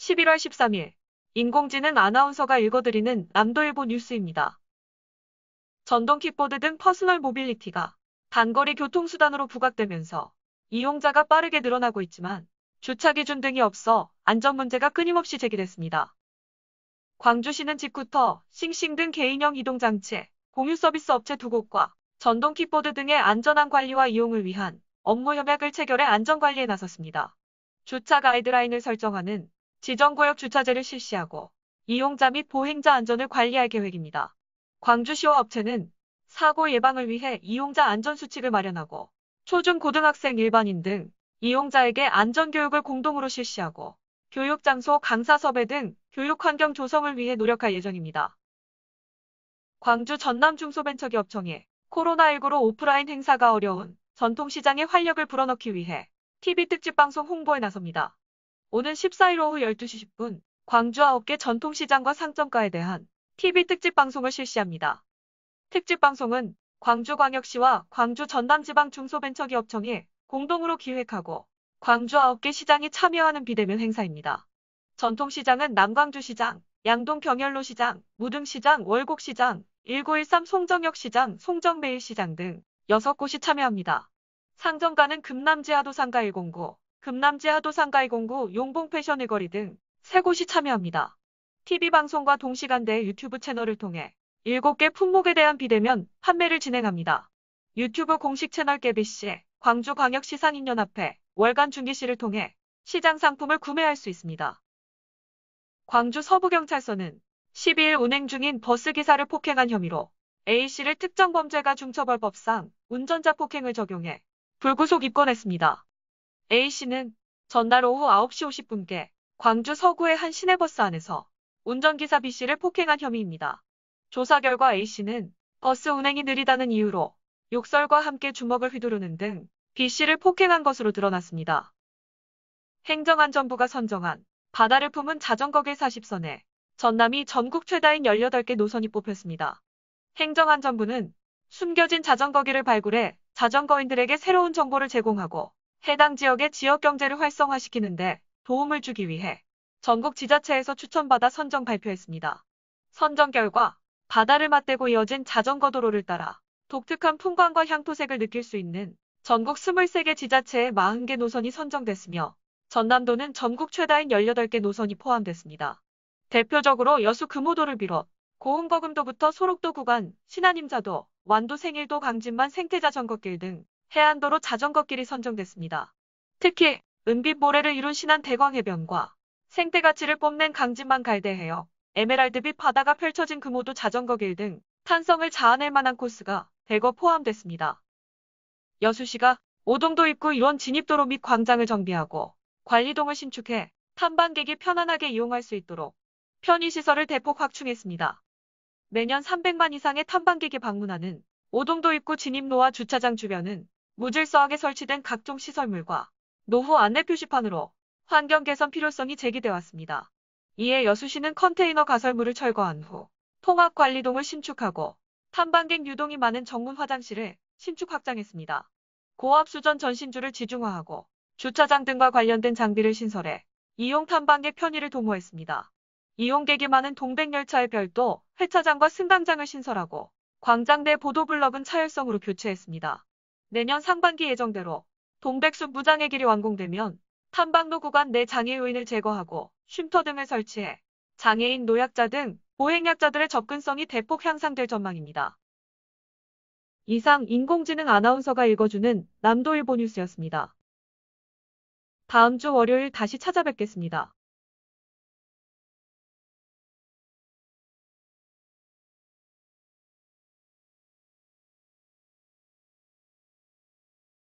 11월 13일 인공지능 아나운서가 읽어드리는 남도일보 뉴스입니다. 전동 킥보드 등 퍼스널 모빌리티가 단거리 교통수단으로 부각되면서 이용자가 빠르게 늘어나고 있지만 주차 기준 등이 없어 안전 문제가 끊임없이 제기됐습니다. 광주시는 직쿠터 싱싱 등 개인형 이동장치, 공유 서비스 업체 두 곳과 전동 킥보드 등의 안전한 관리와 이용을 위한 업무 협약을 체결해 안전관리에 나섰습니다. 주차 가이드라인을 설정하는 지정구역 주차제를 실시하고 이용자 및 보행자 안전을 관리할 계획입니다. 광주시와 업체는 사고 예방을 위해 이용자 안전수칙을 마련하고 초중 고등학생 일반인 등 이용자에게 안전교육을 공동으로 실시하고 교육장소 강사 섭외 등 교육환경 조성을 위해 노력할 예정입니다. 광주 전남중소벤처기업청에 코로나19로 오프라인 행사가 어려운 전통시장의 활력을 불어넣기 위해 TV 특집 방송 홍보에 나섭니다. 오는 14일 오후 12시 10분 광주 9개 전통시장과 상점가에 대한 TV 특집 방송을 실시합니다. 특집 방송은 광주광역시와 광주 전남지방 중소벤처기업청이 공동으로 기획하고 광주 9개 시장이 참여하는 비대면 행사입니다. 전통시장은 남광주시장, 양동경열로시장, 무등시장, 월곡시장, 1913 송정역시장, 송정매일시장 등 6곳이 참여합니다. 상점가는 금남지하도상가 109, 금남지 하도상가이공구 용봉 패션의 거리 등 세 곳이 참여합니다. TV방송과 동시간대 유튜브 채널을 통해 7개 품목에 대한 비대면 판매를 진행합니다. 유튜브 공식 채널 개비씨, 광주광역시상인연합회, 월간 중기씨를 통해 시장 상품을 구매할 수 있습니다. 광주 서부경찰서는 12일 운행 중인 버스기사를 폭행한 혐의로 A씨를 특정범죄가 중처벌법상 운전자 폭행을 적용해 불구속 입건했습니다. A씨는 전날 오후 9시 50분께 광주 서구의 한 시내버스 안에서 운전기사 B씨를 폭행한 혐의입니다. 조사 결과 A씨는 버스 운행이 느리다는 이유로 욕설과 함께 주먹을 휘두르는 등 B씨를 폭행한 것으로 드러났습니다. 행정안전부가 선정한 바다를 품은 자전거길 40선에 전남이 전국 최다인 18개 노선이 뽑혔습니다. 행정안전부는 숨겨진 자전거기를 발굴해 자전거인들에게 새로운 정보를 제공하고 해당 지역의 지역경제를 활성화시키는데 도움을 주기 위해 전국 지자체에서 추천받아 선정 발표했습니다. 선정 결과 바다를 맞대고 이어진 자전거 도로를 따라 독특한 풍광과 향토색을 느낄 수 있는 전국 23개 지자체의 40개 노선이 선정됐으며 전남도는 전국 최다인 18개 노선이 포함됐습니다. 대표적으로 여수 금호도를 비롯 고흥거금도부터 소록도 구간, 신한임자도 완도 생일도 강진만 생태자전거길 등 해안도로 자전거길이 선정됐습니다. 특히 은빛 모래를 이룬 신한 대광해변과 생태 가치를 뽐낸 강진만 갈대해역, 에메랄드빛 바다가 펼쳐진 금호도 자전거길 등 탄성을 자아낼 만한 코스가 대거 포함됐습니다. 여수시가 오동도 입구 일원 진입도로 및 광장을 정비하고 관리동을 신축해 탐방객이 편안하게 이용할 수 있도록 편의시설을 대폭 확충했습니다. 매년 300만 이상의 탐방객이 방문하는 오동도 입구 진입로와 주차장 주변은 무질서하게 설치된 각종 시설물과 노후 안내 표시판으로 환경 개선 필요성이 제기되었습니다 이에 여수시는 컨테이너 가설물을 철거한 후 통합관리동을 신축하고 탐방객 유동이 많은 정문 화장실을 신축 확장했습니다. 고압 수전 전신주를 지중화하고 주차장 등과 관련된 장비를 신설해 이용 탐방객 편의를 도모했습니다. 이용객이 많은 동백열차의 별도 회차장과 승강장을 신설하고 광장 내 보도블럭은 차열성으로 교체했습니다. 내년 상반기 예정대로 동백숲 무장의 길이 완공되면 탐방로 구간 내 장애요인을 제거하고 쉼터 등을 설치해 장애인 노약자 등 보행약자들의 접근성이 대폭 향상될 전망입니다. 이상 인공지능 아나운서가 읽어주는 남도일보 뉴스였습니다. 다음 주 월요일 다시 찾아뵙겠습니다.